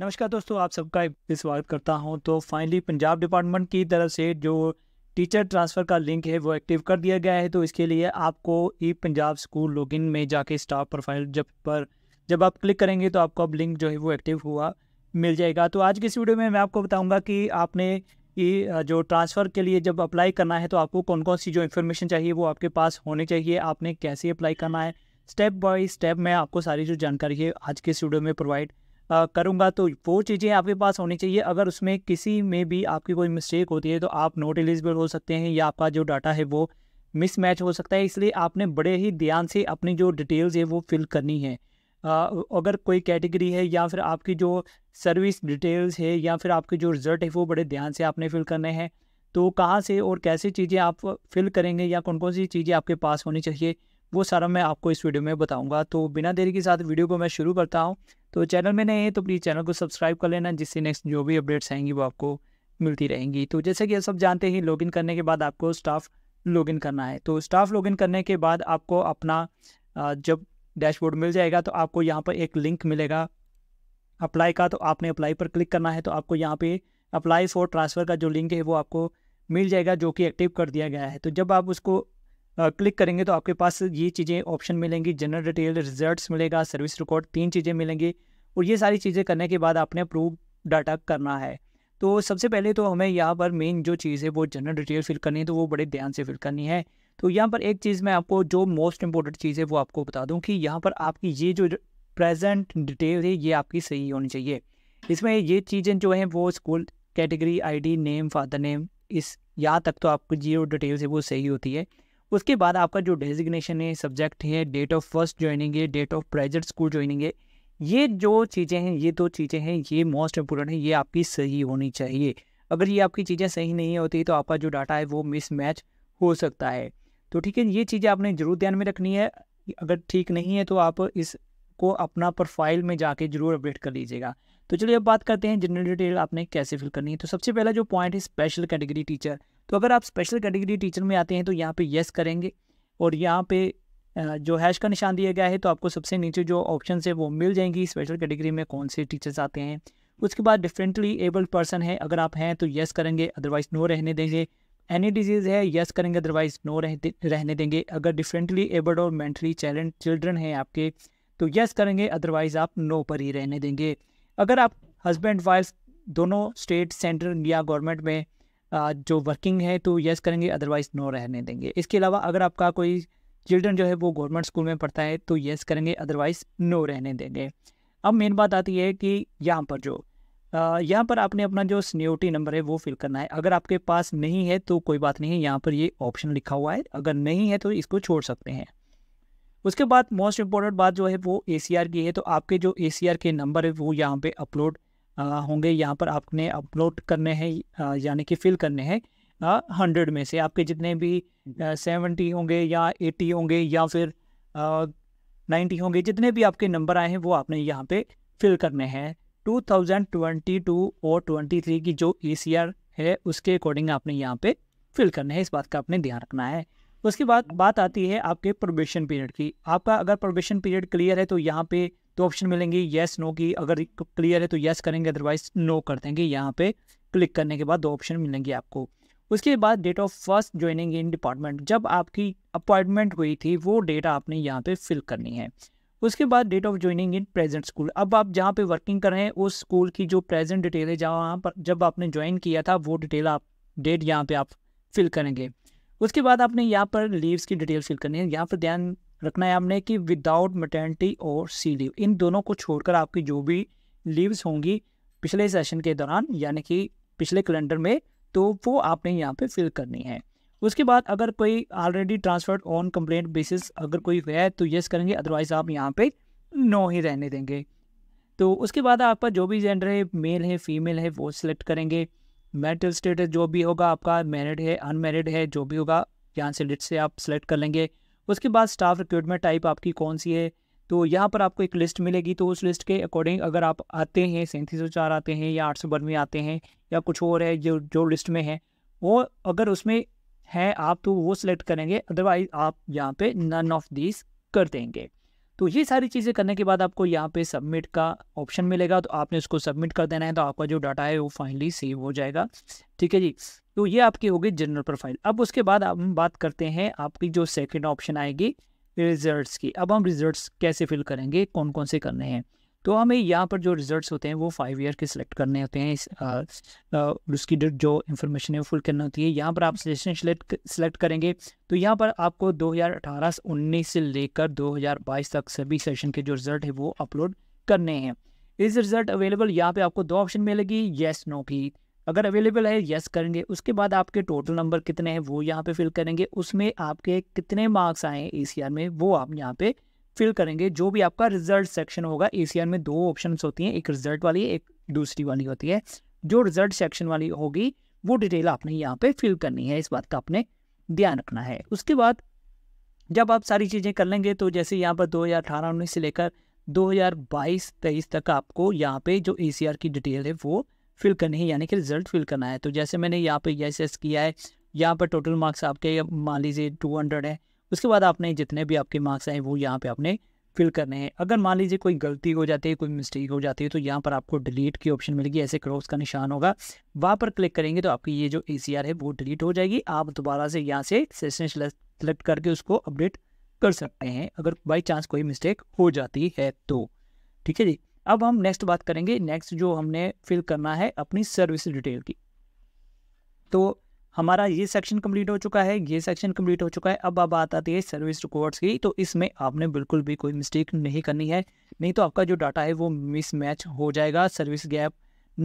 नमस्कार दोस्तों आप सबका एक स्वागत करता हूं तो फाइनली पंजाब डिपार्टमेंट की तरफ से जो टीचर ट्रांसफ़र का लिंक है वो एक्टिव कर दिया गया है तो इसके लिए आपको ई पंजाब स्कूल लॉगिन में जाके स्टाफ प्रोफाइल जब पर जब आप क्लिक करेंगे तो आपको अब लिंक जो है वो एक्टिव हुआ मिल जाएगा तो आज की इस वीडियो में मैं आपको बताऊँगा कि आपने ये जो ट्रांसफ़र के लिए जब अप्लाई करना है तो आपको कौन कौन सी जो इन्फॉर्मेशन चाहिए वो आपके पास होनी चाहिए आपने कैसे अप्लाई करना है स्टेप बाय स्टेप मैं आपको सारी जो जानकारी है आज के इस वीडियो में प्रोवाइड करूँगा तो वो चीज़ें आपके पास होनी चाहिए अगर उसमें किसी में भी आपकी कोई मिस्टेक होती है तो आप नोट एलिजिबल हो सकते हैं या आपका जो डाटा है वो मिसमैच हो सकता है इसलिए आपने बड़े ही ध्यान से अपनी जो डिटेल्स है वो फिल करनी है आ, अगर कोई कैटेगरी है या फिर आपकी जो सर्विस डिटेल्स है या फिर आपके जो रिज़ल्ट है वो बड़े ध्यान से आपने फिल करने हैं तो कहाँ से और कैसी चीज़ें आप फिल करेंगे या कौन कौन सी चीज़ें आपके पास होनी चाहिए वो सारा मैं आपको इस वीडियो में बताऊंगा तो बिना देरी के साथ वीडियो को मैं शुरू करता हूँ तो चैनल में नए हैं तो प्लीज़ चैनल को सब्सक्राइब कर लेना जिससे नेक्स्ट जो भी अपडेट्स आएंगी वो आपको मिलती रहेंगी तो जैसे कि आप सब जानते हैं लॉगिन करने के बाद आपको स्टाफ लॉगिन करना है तो स्टाफ लॉगिन करने के बाद आपको अपना जब डैशबोर्ड मिल जाएगा तो आपको यहाँ पर एक लिंक मिलेगा अप्लाई का तो आपने अप्लाई पर क्लिक करना है तो आपको यहाँ पे अप्लाई फॉर ट्रांसफ़र का जो लिंक है वो आपको मिल जाएगा जो कि एक्टिव कर दिया गया है तो जब आप उसको क्लिक करेंगे तो आपके पास ये चीज़ें ऑप्शन मिलेंगी जनरल डिटेल रिजल्ट्स मिलेगा सर्विस रिकॉर्ड तीन चीज़ें मिलेंगी और ये सारी चीज़ें करने के बाद आपने अप्रूव डाटा करना है तो सबसे पहले तो हमें यहाँ पर मेन जो चीज़ है वो जनरल डिटेल फिल करनी है तो वो बड़े ध्यान से फिल करनी है तो यहाँ पर एक चीज़ मैं आपको जो मोस्ट इंपॉर्टेंट चीज़ है वो आपको बता दूँ कि यहाँ पर आपकी ये जो प्रेजेंट डिटेल है ये आपकी सही होनी चाहिए इसमें ये चीज़ें जो हैं वो school category ID name father name इस यहाँ तक तो आपकी जो डिटेल्स है वो सही होती है उसके बाद आपका जो डेजिग्नेशन है सब्जेक्ट है डेट ऑफ फर्स्ट ज्वाइनिंग है date of present school joining है ये जो चीज़ें हैं ये दो चीज़ें हैं ये मोस्ट इंपॉर्टेंट है ये आपकी सही होनी चाहिए अगर ये आपकी चीज़ें सही नहीं होती तो आपका जो डाटा है वो मिसमैच हो सकता है तो ठीक है ये चीज़ें आपने ज़रूर ध्यान में रखनी है अगर ठीक नहीं है तो आप इसको अपना प्रोफाइल में जाके ज़रूर अपडेट कर लीजिएगा तो चलिए अब बात करते हैं जनरल डिटेल आपने कैसे फिल करनी है तो सबसे पहला जो पॉइंट है स्पेशल कैटेगरी टीचर तो अगर आप स्पेशल कैटेगरी टीचर में आते हैं तो यहाँ पे येस करेंगे और यहाँ पे जो हैश का निशान दिया गया है तो आपको सबसे नीचे जो ऑप्शन है वो मिल जाएंगी स्पेशल कैटेगरी में कौन से टीचर्स आते हैं उसके बाद डिफरेंटली एबल्ड पर्सन है अगर आप हैं तो येस करेंगे अदरवाइज नो रहने देंगे एनी डिजीज़ है येस करेंगे अदरवाइज नो रहने देंगे अगर डिफरेंटली एबल्ड और मेंटली चैलेंज चिल्ड्रन हैं आपके तो येस करेंगे अदरवाइज आप नो पर ही रहने देंगे अगर आप हस्बैंड वाइफ दोनों स्टेट सेंट्रल या गवर्नमेंट में जो वर्किंग है तो येस करेंगे अदरवाइज़ नो रहने देंगे इसके अलावा अगर आपका कोई चिल्ड्रन जो है वो गवर्नमेंट स्कूल में पढ़ता है तो येस करेंगे अदरवाइज़ नो रहने देंगे अब मेन बात आती है कि यहाँ पर जो यहाँ पर आपने अपना जो सीनियोरिटी नंबर है वो फिल करना है अगर आपके पास नहीं है तो कोई बात नहीं है यहाँ पर ये ऑप्शन लिखा हुआ है अगर नहीं है तो इसको छोड़ सकते हैं उसके बाद मोस्ट इम्पॉर्टेंट बात जो है वो ए की है तो आपके जो ए के नंबर है वो यहाँ पर अपलोड होंगे यहाँ पर आपने अपलोड करने हैं यानी कि फिल करने हैं हंड्रेड में से आपके जितने भी सेवेंटी होंगे या एटी होंगे या फिर नाइन्टी होंगे जितने भी आपके नंबर आए हैं वो आपने यहाँ पे फिल करने हैं टू थाउजेंड ट्वेंटी टू और ट्वेंटी थ्री की जो आर है उसके अकॉर्डिंग आपने यहाँ पे फिल करने है इस बात का आपने ध्यान रखना है उसके बाद बात आती है आपके प्रोबेशन पीरियड की आपका अगर प्रोबेशन पीरियड क्लियर है तो यहाँ पे तो ऑप्शन मिलेंगे येस नो की अगर क्लियर है तो येस करेंगे अदरवाइज नो कर देंगे यहाँ पे क्लिक करने के बाद दो ऑप्शन मिलेंगे आपको उसके बाद date of first joining in department जब आपकी अपॉइंटमेंट हुई थी वो डेट आपने यहाँ पे फिल करनी है उसके बाद date of joining in present school अब आप जहाँ पे वर्किंग कर रहे हैं उस स्कूल की जो प्रेजेंट डिटेल है जहाँ पर जब आपने ज्वाइन किया था वो डिटेल आप डेट यहाँ पे आप फिल करेंगे उसके बाद आपने यहाँ पर लीव्स की डिटेल फिल करनी है यहाँ पर ध्यान रखना है आपने कि विदाउट मटर्निटी और सी लीव इन दोनों को छोड़कर आपकी जो भी लीव्स होंगी पिछले सेशन के दौरान यानी कि पिछले कैलेंडर में तो वो आपने यहाँ पे फिल करनी है उसके बाद अगर कोई already transferred on complaint basis अगर कोई है तो येस करेंगे अदरवाइज आप यहाँ पे नो ही रहने देंगे तो उसके बाद आपका जो भी जेंडर है मेल है फीमेल है वो सिलेक्ट करेंगे मेरिटल स्टेटस जो भी होगा आपका मैरिड है अनमेरिड है जो भी होगा यहाँ से लिट से आप सेलेक्ट कर लेंगे उसके बाद स्टाफ रिक्रूटमेंट टाइप आपकी कौन सी है तो यहाँ पर आपको एक लिस्ट मिलेगी तो उस लिस्ट के अकॉर्डिंग अगर आप आते हैं सैंतीस सौ चार आते हैं या आठ सौ बानवे आते हैं या कुछ और है जो जो लिस्ट में है वो अगर उसमें है आप तो वो सिलेक्ट करेंगे अदरवाइज आप यहाँ पे नन ऑफ दिस कर देंगे तो ये सारी चीज़ें करने के बाद आपको यहाँ पे सबमिट का ऑप्शन मिलेगा तो आपने उसको सबमिट कर देना है तो आपका जो डाटा है वो फाइनली सेव हो जाएगा ठीक है जी तो ये आपकी होगी जनरल प्रोफाइल अब उसके बाद हम बात करते हैं आपकी जो सेकेंड ऑप्शन आएगी रिजल्ट्स की अब हम रिजल्ट्स कैसे फिल करेंगे कौन कौन से करने हैं तो हमें यहाँ पर जो रिजल्ट्स होते हैं वो फाइव ईयर के सिलेक्ट करने होते हैं इस आ, आ, उसकी जो इन्फॉर्मेशन है वो फुल करनी होती है यहाँ पर आप सेशन सिलेक्ट करेंगे तो यहाँ पर आपको 2018-19 से लेकर 2022 तक सभी सेशन के जो रिजल्ट है वो अपलोड करने हैं इस रिजल्ट अवेलेबल यहाँ पे आपको दो ऑप्शन मिलेगी येस नो की अगर अवेलेबल है यस करेंगे उसके बाद आपके टोटल नंबर कितने हैं वो यहाँ पे फिल करेंगे उसमें आपके कितने मार्क्स आए हैं ए में वो आप यहाँ पे फिल करेंगे जो भी आपका रिजल्ट सेक्शन होगा ए में दो ऑप्शन होती हैं एक रिजल्ट वाली एक दूसरी वाली होती है जो रिजल्ट सेक्शन वाली होगी वो डिटेल आपने यहाँ पर फिल करनी है इस बात का आपने ध्यान रखना है उसके बाद जब आप सारी चीज़ें कर लेंगे तो जैसे यहाँ पर 2018-19 से लेकर 2022-23 तक आपको यहाँ पे जो ए की डिटेल है वो फिल करनी है यानी कि रिजल्ट फिल करना है तो जैसे मैंने यहाँ पे यस एस किया है यहाँ पर टोटल मार्क्स आपके मान लीजिए टू हंड्रेड है उसके बाद आपने जितने भी आपके मार्क्स आए वो यहाँ पर आपने फिल करने हैं अगर मान लीजिए कोई गलती हो जाती है कोई मिस्टेक हो जाती है तो यहाँ पर आपको डिलीट की ऑप्शन मिलेगी ऐसे क्रॉस का निशान होगा वहाँ पर क्लिक करेंगे तो आपकी ये जो ए है वो डिलीट हो जाएगी आप दोबारा से यहाँ से सेशन सेलेक्ट करके उसको अपडेट कर सकते हैं अगर बाई चांस कोई मिस्टेक हो जाती है तो ठीक है जी अब हम नेक्स्ट बात करेंगे नेक्स्ट जो हमने फिल करना है अपनी सर्विस डिटेल की तो हमारा ये सेक्शन कंप्लीट हो चुका है ये सेक्शन कंप्लीट हो चुका है अब अब बात आती है सर्विस रिकॉर्ड्स की तो इसमें आपने बिल्कुल भी कोई मिस्टेक नहीं करनी है नहीं तो आपका जो डाटा है वो मिसमैच हो जाएगा सर्विस गैप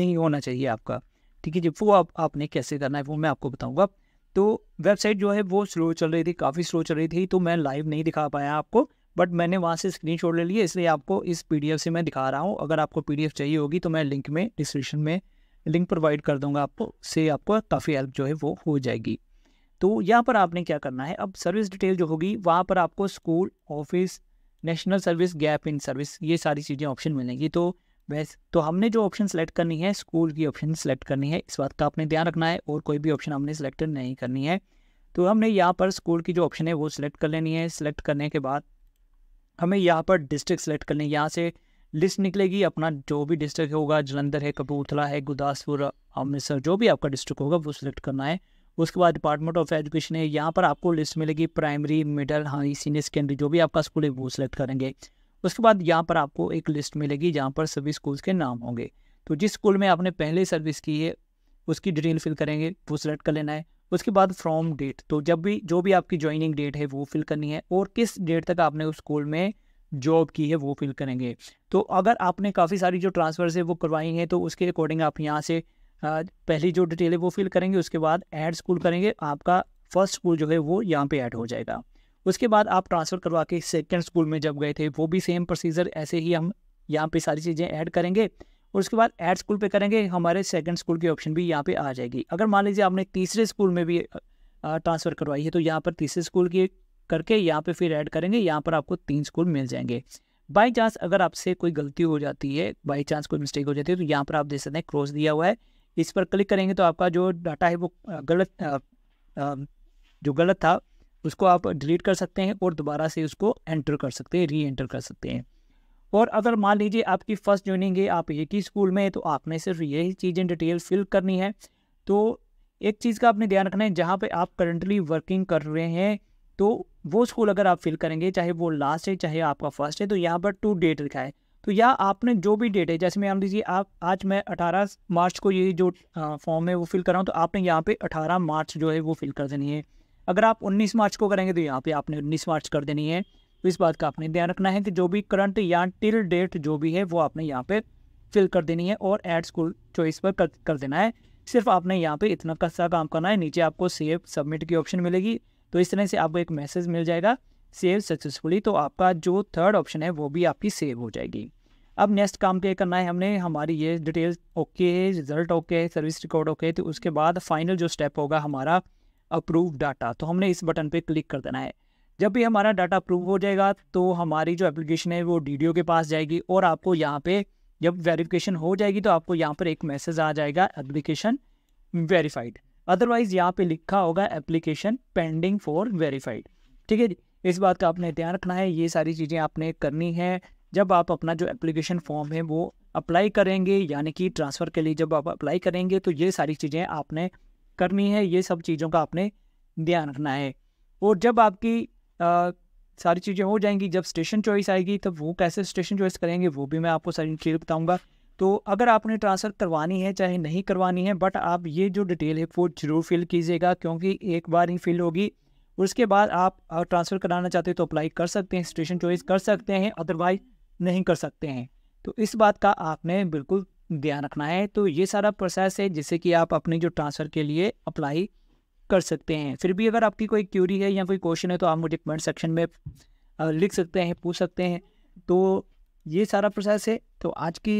नहीं होना चाहिए आपका ठीक है जी वो आप, आपने कैसे करना है वो मैं आपको बताऊँगा तो वेबसाइट जो है वो स्लो चल रही थी काफ़ी स्लो चल रही थी तो मैं लाइव नहीं दिखा पाया आपको बट मैंने वहाँ से स्क्रीन ले लिया इसलिए आपको इस पी से मैं दिखा रहा हूँ अगर आपको पी चाहिए होगी तो मैं लिंक में डिस्क्रिप्शन में लिंक प्रोवाइड कर दूंगा आपको से आपको काफ़ी हेल्प जो है वो हो जाएगी तो यहाँ पर आपने क्या करना है अब सर्विस डिटेल जो होगी वहाँ पर आपको school office national service gap in service ये सारी चीज़ें ऑप्शन मिलेंगी तो वैसे तो हमने जो ऑप्शन सेलेक्ट करनी है स्कूल की ऑप्शन सेलेक्ट करनी है इस बात का आपने ध्यान रखना है और कोई भी ऑप्शन हमने सेलेक्ट नहीं करनी है तो हमने यहाँ पर स्कूल की जो ऑप्शन है वो सिलेक्ट कर लेनी है सिलेक्ट करने के बाद हमें यहाँ पर डिस्ट्रिक्ट सेलेक्ट करने यहाँ से लिस्ट निकलेगी अपना जो भी डिस्ट्रिक्ट होगा जलंधर है कपूरथला है गुरदासपुर अमृतसर जो भी आपका डिस्ट्रिक्ट होगा वो सिलेक्ट करना है उसके बाद डिपार्टमेंट ऑफ एजुकेशन है यहाँ पर आपको लिस्ट मिलेगी primary middle high senior secondary जो भी आपका स्कूल है वो सिलेक्ट करेंगे उसके बाद यहाँ पर आपको एक लिस्ट मिलेगी जहाँ पर सभी स्कूल्स के नाम होंगे तो जिस स्कूल में आपने पहले सर्विस की है उसकी डिटेल फिल करेंगे वो सिलेक्ट कर लेना है उसके बाद फ्रॉम डेट तो जब भी जो भी आपकी ज्वाइनिंग डेट है वो फिल करनी है और किस डेट तक आपने उस स्कूल में जॉब की है वो फिल करेंगे तो अगर आपने काफ़ी सारी जो ट्रांसफर है वो करवाई हैं तो उसके अकॉर्डिंग आप यहाँ से पहली जो डिटेल है वो फिल करेंगे उसके बाद ऐड स्कूल करेंगे आपका फर्स्ट स्कूल जो है वो यहाँ पे ऐड हो जाएगा उसके बाद आप ट्रांसफ़र करवा के सेकेंड स्कूल में जब गए थे वो भी सेम प्रोसीजर ऐसे ही हम यहाँ पे सारी चीज़ें ऐड करेंगे और उसके बाद एड स्कूल पे करेंगे हमारे सेकंड स्कूल की ऑप्शन भी यहाँ पे आ जाएगी अगर मान लीजिए आपने तीसरे स्कूल में भी ट्रांसफ़र करवाई है तो यहाँ पर तीसरे स्कूल की करके यहाँ पे फिर ऐड करेंगे यहाँ पर आपको तीन स्कूल मिल जाएंगे बाई चांस अगर आपसे कोई गलती हो जाती है बाई चांस कोई मिस्टेक हो जाती है तो यहाँ पर आप देख सकते हैं क्रॉस दिया हुआ है इस पर क्लिक करेंगे तो आपका जो डाटा है वो गलत जो गलत था उसको आप डिलीट कर सकते हैं और दोबारा से उसको एंटर कर सकते हैं री एंटर कर सकते हैं और अगर मान लीजिए आपकी फ़र्स्ट ज्वाइनिंग है आप एक ही स्कूल में तो आपने सिर्फ यही चीज़ें डिटेल फिल करनी है तो एक चीज़ का आपने ध्यान रखना है जहाँ पे आप करंटली वर्किंग कर रहे हैं तो वो स्कूल अगर आप फिल करेंगे चाहे वो लास्ट है चाहे आपका फर्स्ट है तो यहाँ पर टू डेट लिखा है तो या आपने जो भी डेट है जैसे मान लीजिए आप आज मैं 18 मार्च को ये जो फॉर्म है वो फिल कर रहा हूँ तो आपने यहाँ पे 18 मार्च जो है वो फिल कर देनी है अगर आप 19 मार्च को करेंगे तो यहाँ पे आपने 19 मार्च कर देनी है तो इस बात का आपने ध्यान रखना है कि जो भी करंट या टिल डेट जो भी है वो आपने यहाँ पे फिल कर देनी है और एड स्कूल चॉइस पर कर, कर देना है सिर्फ आपने यहाँ पे इतना कस्सा काम करना है नीचे आपको सेव सबमिट की ऑप्शन मिलेगी तो इस तरह से आपको एक मैसेज मिल जाएगा सेव सक्सेसफुली तो आपका जो थर्ड ऑप्शन है वो भी आपकी सेव हो जाएगी अब नेक्स्ट काम क्या करना है हमने हमारी ये डिटेल्स ओके है रिजल्ट ओके है सर्विस रिकॉर्ड ओके है तो उसके बाद फाइनल जो स्टेप होगा हमारा अप्रूव डाटा तो हमने इस बटन पे क्लिक कर देना है जब भी हमारा डाटा अप्रूव हो जाएगा तो हमारी जो एप्लीकेशन है वो डी के पास जाएगी और आपको यहाँ पे जब वेरिफिकेशन हो जाएगी तो आपको यहाँ पर एक मैसेज आ जाएगा एप्लीकेशन वेरीफाइड अदरवाइज यहाँ पे लिखा होगा एप्लीकेशन पेंडिंग फॉर वेरीफाइड ठीक है इस बात का आपने ध्यान रखना है ये सारी चीज़ें आपने करनी है जब आप अपना जो एप्लीकेशन फॉर्म है वो अप्लाई करेंगे यानी कि ट्रांसफ़र के लिए जब आप अप्लाई करेंगे तो ये सारी चीज़ें आपने करनी है ये सब चीज़ों का आपने ध्यान रखना है और जब आपकी आ, सारी चीज़ें हो जाएंगी जब स्टेशन चॉइस आएगी तब वो कैसे स्टेशन चॉइस करेंगे वो भी मैं आपको सारी डिटेल बताऊँगा तो अगर आपने ट्रांसफ़र करवानी है चाहे नहीं करवानी है बट आप ये जो डिटेल है वो जरूर फिल कीजिएगा क्योंकि एक बार ही फिल होगी उसके बाद आप ट्रांसफ़र कराना चाहते हो तो अप्लाई कर सकते हैं स्टेशन चॉइस कर सकते हैं अदरवाइज नहीं कर सकते हैं तो इस बात का आपने बिल्कुल ध्यान रखना है तो ये सारा प्रोसेस है जिससे कि आप अपने जो ट्रांसफ़र के लिए अप्लाई कर सकते हैं फिर भी अगर आपकी कोई क्यूरी है या कोई क्वेश्चन है तो आप मुझे कमेंट सेक्शन में लिख सकते हैं पूछ सकते हैं तो ये सारा प्रोसेस है तो आज की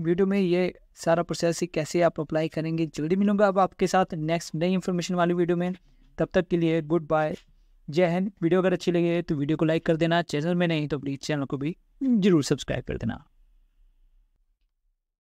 वीडियो में ये सारा प्रोसेस कैसे आप अप्लाई करेंगे जल्दी मिलूंगा अब आपके साथ नेक्स्ट नई इन्फॉर्मेशन वाली वीडियो में तब तक के लिए गुड बाय जय हिंद वीडियो अगर अच्छी लगी है तो वीडियो को लाइक कर देना चैनल में नहीं तो प्लीज़ चैनल को भी जरूर सब्सक्राइब कर देना